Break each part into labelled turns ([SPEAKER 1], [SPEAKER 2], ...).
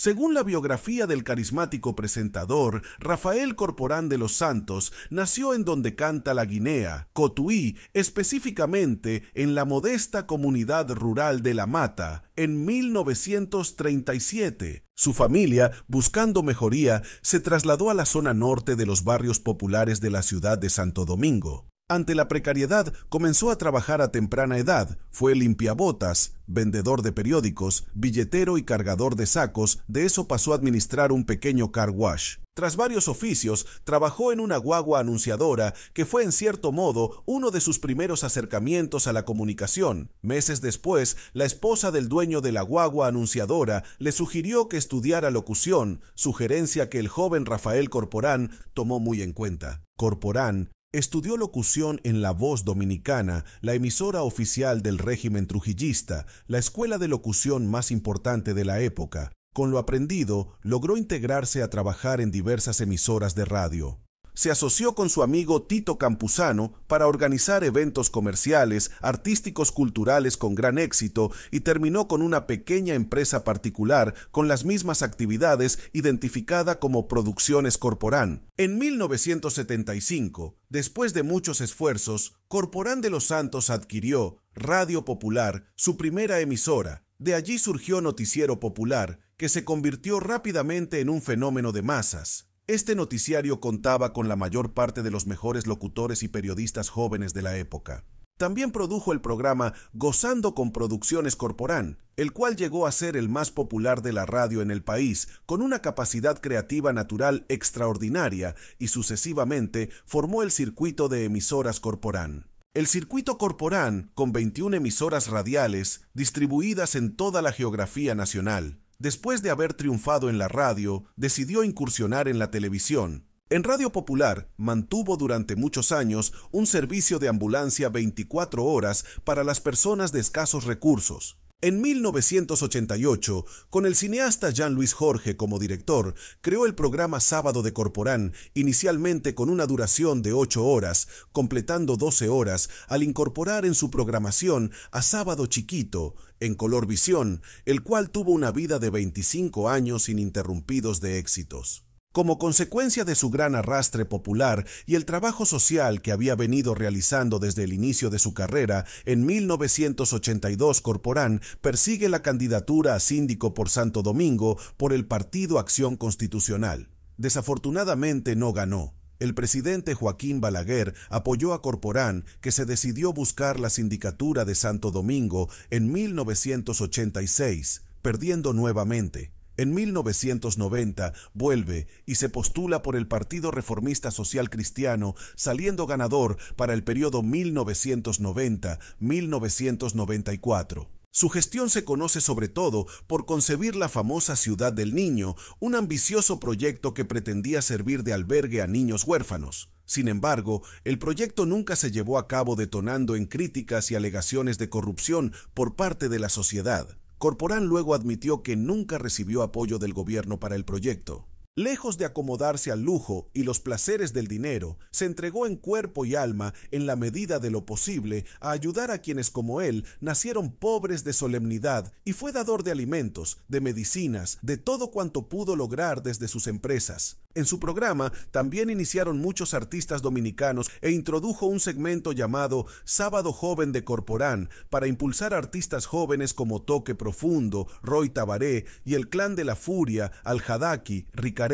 [SPEAKER 1] Según la biografía del carismático presentador, Rafael Corporán de los Santos nació en donde canta la Guinea, Cotuí, específicamente en la modesta comunidad rural de La Mata, en 1937. Su familia, buscando mejoría, se trasladó a la zona norte de los barrios populares de la ciudad de Santo Domingo. Ante la precariedad, comenzó a trabajar a temprana edad. Fue limpiabotas, vendedor de periódicos, billetero y cargador de sacos. De eso pasó a administrar un pequeño car wash. Tras varios oficios, trabajó en una guagua anunciadora que fue en cierto modo uno de sus primeros acercamientos a la comunicación. Meses después, la esposa del dueño de la guagua anunciadora le sugirió que estudiara locución, sugerencia que el joven Rafael Corporán tomó muy en cuenta. Corporán Estudió locución en La Voz Dominicana, la emisora oficial del régimen trujillista, la escuela de locución más importante de la época. Con lo aprendido, logró integrarse a trabajar en diversas emisoras de radio se asoció con su amigo Tito Campuzano para organizar eventos comerciales, artísticos, culturales con gran éxito y terminó con una pequeña empresa particular con las mismas actividades identificada como Producciones Corporán. En 1975, después de muchos esfuerzos, Corporán de los Santos adquirió Radio Popular, su primera emisora. De allí surgió Noticiero Popular, que se convirtió rápidamente en un fenómeno de masas. Este noticiario contaba con la mayor parte de los mejores locutores y periodistas jóvenes de la época. También produjo el programa Gozando con Producciones Corporán, el cual llegó a ser el más popular de la radio en el país, con una capacidad creativa natural extraordinaria y sucesivamente formó el circuito de emisoras Corporán. El circuito Corporán, con 21 emisoras radiales distribuidas en toda la geografía nacional, después de haber triunfado en la radio, decidió incursionar en la televisión. En Radio Popular mantuvo durante muchos años un servicio de ambulancia 24 horas para las personas de escasos recursos. En 1988, con el cineasta Jean Luis Jorge como director, creó el programa Sábado de Corporán, inicialmente con una duración de 8 horas, completando 12 horas al incorporar en su programación a Sábado Chiquito, en Color Visión, el cual tuvo una vida de 25 años ininterrumpidos de éxitos. Como consecuencia de su gran arrastre popular y el trabajo social que había venido realizando desde el inicio de su carrera, en 1982 Corporán persigue la candidatura a síndico por Santo Domingo por el Partido Acción Constitucional. Desafortunadamente no ganó. El presidente Joaquín Balaguer apoyó a Corporán, que se decidió buscar la sindicatura de Santo Domingo en 1986, perdiendo nuevamente. En 1990 vuelve y se postula por el Partido Reformista Social Cristiano, saliendo ganador para el periodo 1990-1994. Su gestión se conoce sobre todo por concebir la famosa Ciudad del Niño, un ambicioso proyecto que pretendía servir de albergue a niños huérfanos. Sin embargo, el proyecto nunca se llevó a cabo detonando en críticas y alegaciones de corrupción por parte de la sociedad. Corporán luego admitió que nunca recibió apoyo del gobierno para el proyecto. Lejos de acomodarse al lujo y los placeres del dinero, se entregó en cuerpo y alma, en la medida de lo posible, a ayudar a quienes como él nacieron pobres de solemnidad y fue dador de alimentos, de medicinas, de todo cuanto pudo lograr desde sus empresas. En su programa también iniciaron muchos artistas dominicanos e introdujo un segmento llamado Sábado Joven de Corporán para impulsar artistas jóvenes como Toque Profundo, Roy Tabaré y el Clan de la Furia, Al Hadaki, Ricardo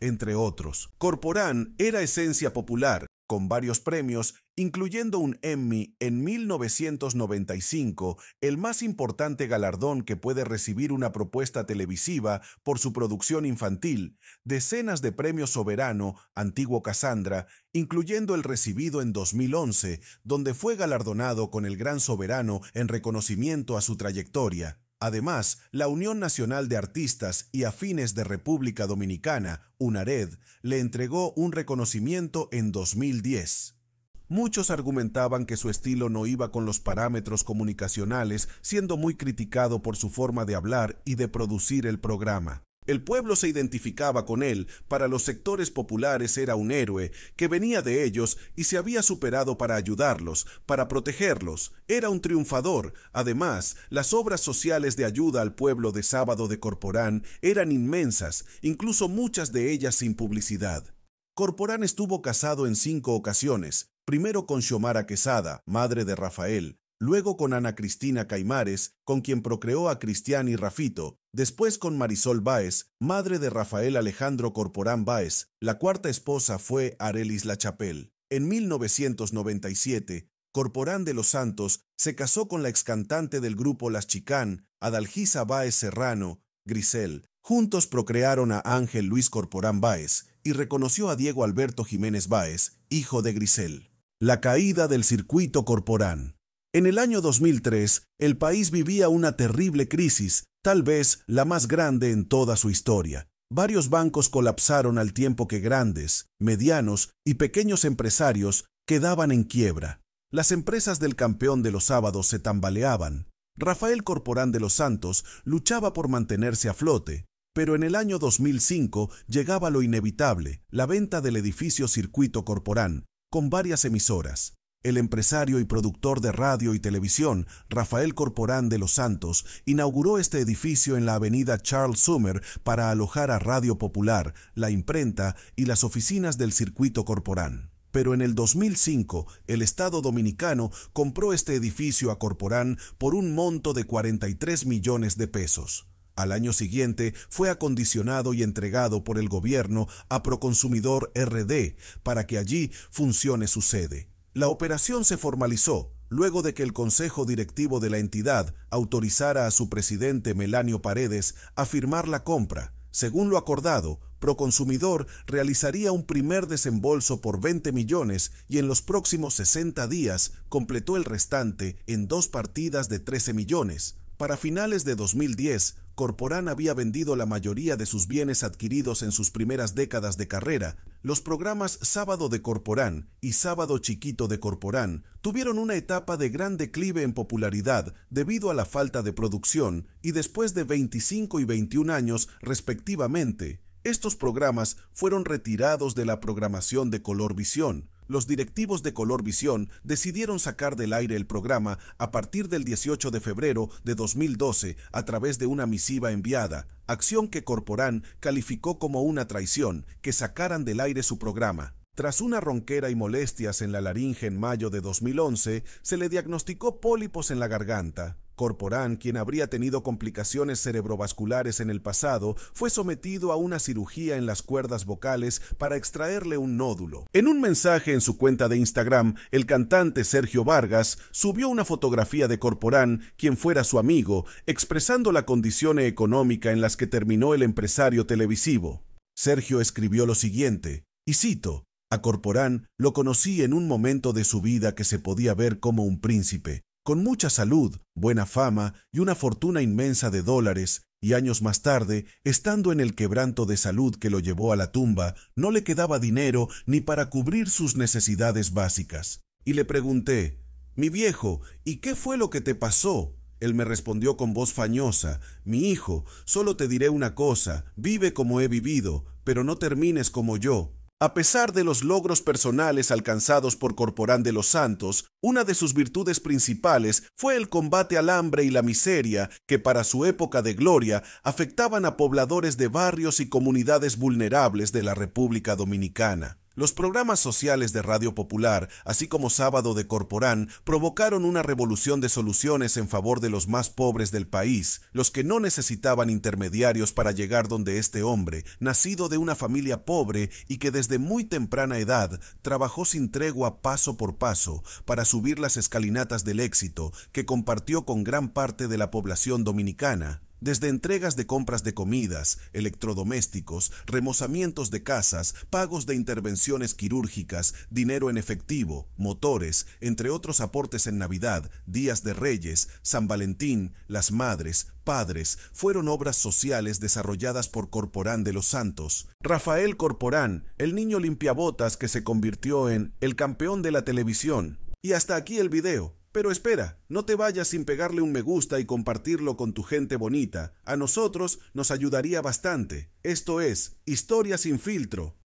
[SPEAKER 1] entre otros. Corporán era esencia popular, con varios premios, incluyendo un Emmy en 1995, el más importante galardón que puede recibir una propuesta televisiva por su producción infantil, decenas de premios Soberano, Antiguo Cassandra, incluyendo el recibido en 2011, donde fue galardonado con el Gran Soberano en reconocimiento a su trayectoria. Además, la Unión Nacional de Artistas y Afines de República Dominicana, UNARED, le entregó un reconocimiento en 2010. Muchos argumentaban que su estilo no iba con los parámetros comunicacionales, siendo muy criticado por su forma de hablar y de producir el programa. El pueblo se identificaba con él, para los sectores populares era un héroe, que venía de ellos y se había superado para ayudarlos, para protegerlos, era un triunfador. Además, las obras sociales de ayuda al pueblo de Sábado de Corporán eran inmensas, incluso muchas de ellas sin publicidad. Corporán estuvo casado en cinco ocasiones, primero con Xiomara Quesada, madre de Rafael, luego con Ana Cristina Caimares, con quien procreó a Cristian y Rafito, después con Marisol Báez, madre de Rafael Alejandro Corporán Báez, la cuarta esposa fue Arelis Lachapel. En 1997, Corporán de los Santos se casó con la excantante del grupo Las Chicán, Adalgisa Báez Serrano, Grisel. Juntos procrearon a Ángel Luis Corporán Báez y reconoció a Diego Alberto Jiménez Báez, hijo de Grisel. La caída del circuito Corporán. En el año 2003, el país vivía una terrible crisis, tal vez la más grande en toda su historia. Varios bancos colapsaron al tiempo que grandes, medianos y pequeños empresarios quedaban en quiebra. Las empresas del campeón de los sábados se tambaleaban. Rafael Corporán de los Santos luchaba por mantenerse a flote, pero en el año 2005 llegaba lo inevitable, la venta del edificio Circuito Corporán, con varias emisoras. El empresario y productor de radio y televisión, Rafael Corporán de los Santos, inauguró este edificio en la avenida Charles Summer para alojar a Radio Popular, la imprenta y las oficinas del circuito Corporán. Pero en el 2005, el Estado dominicano compró este edificio a Corporán por un monto de 43 millones de pesos. Al año siguiente fue acondicionado y entregado por el gobierno a Proconsumidor RD para que allí funcione su sede. La operación se formalizó luego de que el Consejo Directivo de la entidad autorizara a su presidente Melanio Paredes a firmar la compra. Según lo acordado, Proconsumidor realizaría un primer desembolso por 20 millones y en los próximos 60 días completó el restante en dos partidas de 13 millones. Para finales de 2010, Corporán había vendido la mayoría de sus bienes adquiridos en sus primeras décadas de carrera, los programas Sábado de Corporán y Sábado Chiquito de Corporán tuvieron una etapa de gran declive en popularidad debido a la falta de producción y después de 25 y 21 años respectivamente, estos programas fueron retirados de la programación de Color Visión. Los directivos de Color Visión decidieron sacar del aire el programa a partir del 18 de febrero de 2012 a través de una misiva enviada acción que Corporán calificó como una traición, que sacaran del aire su programa. Tras una ronquera y molestias en la laringe en mayo de 2011, se le diagnosticó pólipos en la garganta. Corporán, quien habría tenido complicaciones cerebrovasculares en el pasado, fue sometido a una cirugía en las cuerdas vocales para extraerle un nódulo. En un mensaje en su cuenta de Instagram, el cantante Sergio Vargas subió una fotografía de Corporán, quien fuera su amigo, expresando la condición económica en las que terminó el empresario televisivo. Sergio escribió lo siguiente, y cito, a Corporán lo conocí en un momento de su vida que se podía ver como un príncipe, con mucha salud, buena fama y una fortuna inmensa de dólares, y años más tarde, estando en el quebranto de salud que lo llevó a la tumba, no le quedaba dinero ni para cubrir sus necesidades básicas. Y le pregunté, mi viejo, ¿y qué fue lo que te pasó? Él me respondió con voz fañosa, mi hijo, solo te diré una cosa, vive como he vivido, pero no termines como yo. A pesar de los logros personales alcanzados por Corporán de los Santos, una de sus virtudes principales fue el combate al hambre y la miseria que para su época de gloria afectaban a pobladores de barrios y comunidades vulnerables de la República Dominicana. Los programas sociales de Radio Popular, así como Sábado de Corporán, provocaron una revolución de soluciones en favor de los más pobres del país, los que no necesitaban intermediarios para llegar donde este hombre, nacido de una familia pobre y que desde muy temprana edad trabajó sin tregua paso por paso para subir las escalinatas del éxito que compartió con gran parte de la población dominicana, desde entregas de compras de comidas, electrodomésticos, remozamientos de casas, pagos de intervenciones quirúrgicas, dinero en efectivo, motores, entre otros aportes en Navidad, Días de Reyes, San Valentín, las madres, padres, fueron obras sociales desarrolladas por Corporán de los Santos. Rafael Corporán, el niño limpiabotas que se convirtió en el campeón de la televisión. Y hasta aquí el video. Pero espera, no te vayas sin pegarle un me gusta y compartirlo con tu gente bonita. A nosotros nos ayudaría bastante. Esto es, Historia sin filtro.